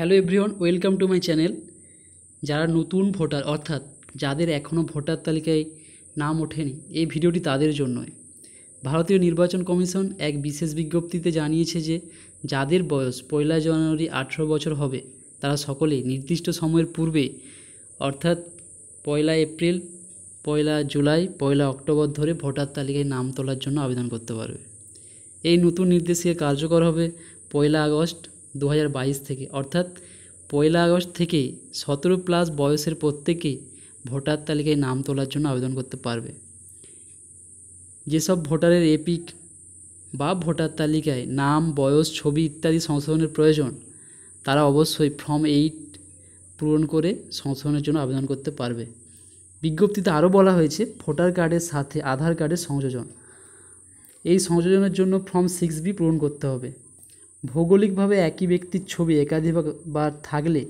hello everyone welcome to my channel যারা নতুন voter অর্থাৎ যাদের এখনও ভোটার তালিকায় নাম ওঠেনি এই ভিডিওটি তাদের জন্যই ভারতীয় নির্বাচন কমিশন এক বিশেষ বিজ্ঞপ্তিতে জানিয়েছে যে যাদের বয়স পয়লা জানুয়ারি আঠেরো বছর হবে তারা সকলেই নির্দিষ্ট সময়ের পূর্বে অর্থাৎ পয়লা এপ্রিল পয়লা জুলাই পয়লা অক্টোবর ধরে ভোটার তালিকায় নাম তোলার জন্য আবেদন করতে পারবে এই নতুন নির্দেশিকা কার্যকর হবে পয়লা আগস্ট দু থেকে অর্থাৎ পয়লা আগস্ট থেকে সতেরো প্লাস বয়সের প্রত্যেকে ভোটার তালিকায় নাম তোলার জন্য আবেদন করতে পারবে যেসব ভোটারের এপিক বা ভোটার তালিকায় নাম বয়স ছবি ইত্যাদি সংশোধনের প্রয়োজন তারা অবশ্যই ফর্ম এইট পূরণ করে সংশোধনের জন্য আবেদন করতে পারবে বিজ্ঞপ্তিতে আরও বলা হয়েছে ভোটার কার্ডের সাথে আধার কার্ডের সংযোজন এই সংযোজনের জন্য ফর্ম সিক্স বি পূরণ করতে হবে ভৌগোলিকভাবে একই ব্যক্তির ছবি একাধিকবার থাকলে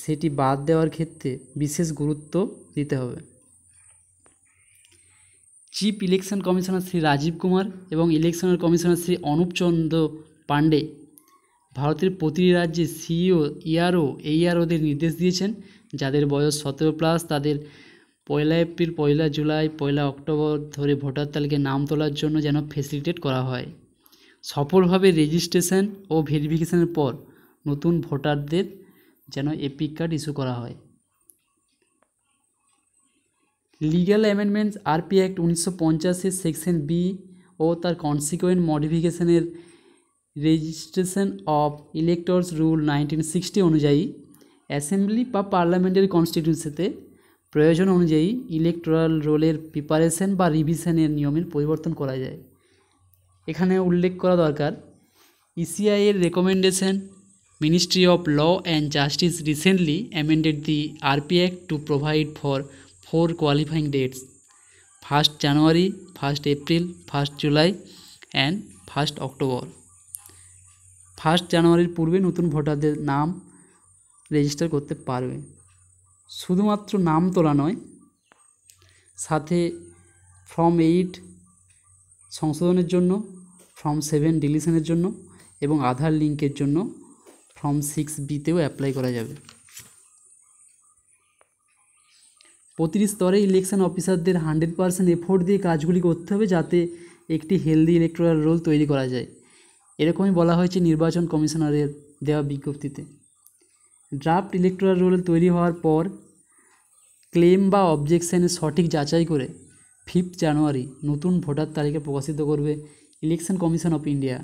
সেটি বাদ দেওয়ার ক্ষেত্রে বিশেষ গুরুত্ব দিতে হবে chief election commissioner Shri Rajiv Kumar এবং ইলেকশনের কমিশনার শ্রী অনুপ চন্দ্র পাণ্ডে ভারতের প্রতিটি রাজ্যে সিইও ইআরও এইআরওদের নির্দেশ দিয়েছেন যাদের বয়স সতেরো প্লাস তাদের পয়লা এপ্রিল পয়লা জুলাই পয়লা অক্টোবর ধরে ভোটার তালিকায় নাম তোলার জন্য যেন ফেসিলিটেট করা হয় সফলভাবে রেজিস্ট্রেশন ও ভেরিফিকেশনের পর নতুন ভোটারদের যেন এপিক কার্ড ইস্যু করা হয় লিগ্যাল অ্যামেন্ডমেন্টস আরপি অ্যাক্ট উনিশশো পঞ্চাশের সেকশন বি ও তার কনসিকোয়েন্ট মডিফিকেশনের registration of electors rule nineteen sixty অনুযায়ী অ্যাসেম্বলি বা পার্লামেন্টের কনস্টিটিউন্সিতে প্রয়োজন অনুযায়ী ইলেকট্রাল রোলের প্রিপারেশন বা রিভিশনের নিয়মের পরিবর্তন করা যায় এখানে উল্লেখ করা দরকার ইসিআই e এর recommendation ministry of law and justice recently amended the RP act to provide for four qualifying dates first January first April first July and first October first জানুয়ারির পূর্বে নতুন ভোটারদের নাম রেজিস্টার করতে পারবে শুধুমাত্র নাম তোলা নয় সাথে ফর্ম এইট সংশোধনের জন্য ফর্ম সেভেন ডিলিশনের জন্য এবং আধার লিঙ্কের জন্য ফর্ম সিক্স বিতেও অ্যাপ্লাই করা যাবে প্রতিটি স্তরে ইলেকশন অফিসারদের হান্ড্রেড পার্সেন্ট এফোর্ট দিয়ে কাজগুলি করতে হবে যাতে একটি হেলদি ইলেকট্রাল রোল তৈরি করা যায় এরকমই বলা হয়েছে নির্বাচন কমিশনারের দেওয়া বিজ্ঞপ্তিতে ড্রাফট ইলেকট্রাল রোল তৈরি হওয়ার পর ক্লেম বা অবজেকশানের সঠিক যাচাই করে ফিফথ জানুয়ারি নতুন ভোটার তালিকা প্রকাশিত করবে ইলেকশন কমিশন অফ ইন্ডিয়া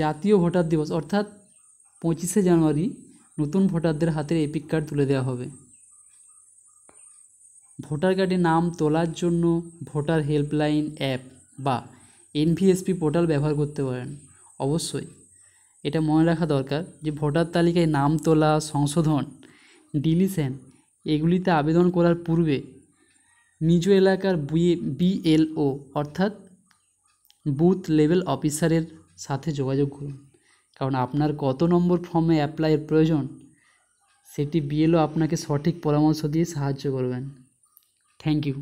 জাতীয় ভোটার দিবস অর্থাৎ পঁচিশে জানুয়ারি নতুন ভোটারদের হাতে এপিক কার্ড তুলে দেওয়া হবে ভোটার কার্ডে নাম তোলার জন্য ভোটার হেল্পলাইন অ্যাপ বা এনভিএসপি পোর্টাল ব্যবহার করতে পারেন অবশ্যই এটা মনে রাখা দরকার যে ভোটার তালিকায় নাম তোলা সংশোধন ডিলিশন এগুলিতে আবেদন করার পূর্বে নিজ এলাকার বিএলও অর্থাৎ বুথ লেভেল অফিসারের সাথে যোগাযোগ করুন কারণ আপনার কত নম্বর ফর্মে অ্যাপ্লাইয়ের প্রয়োজন সেটি বিএলও আপনাকে সঠিক পরামর্শ দিয়ে সাহায্য করবেন থ্যাংক ইউ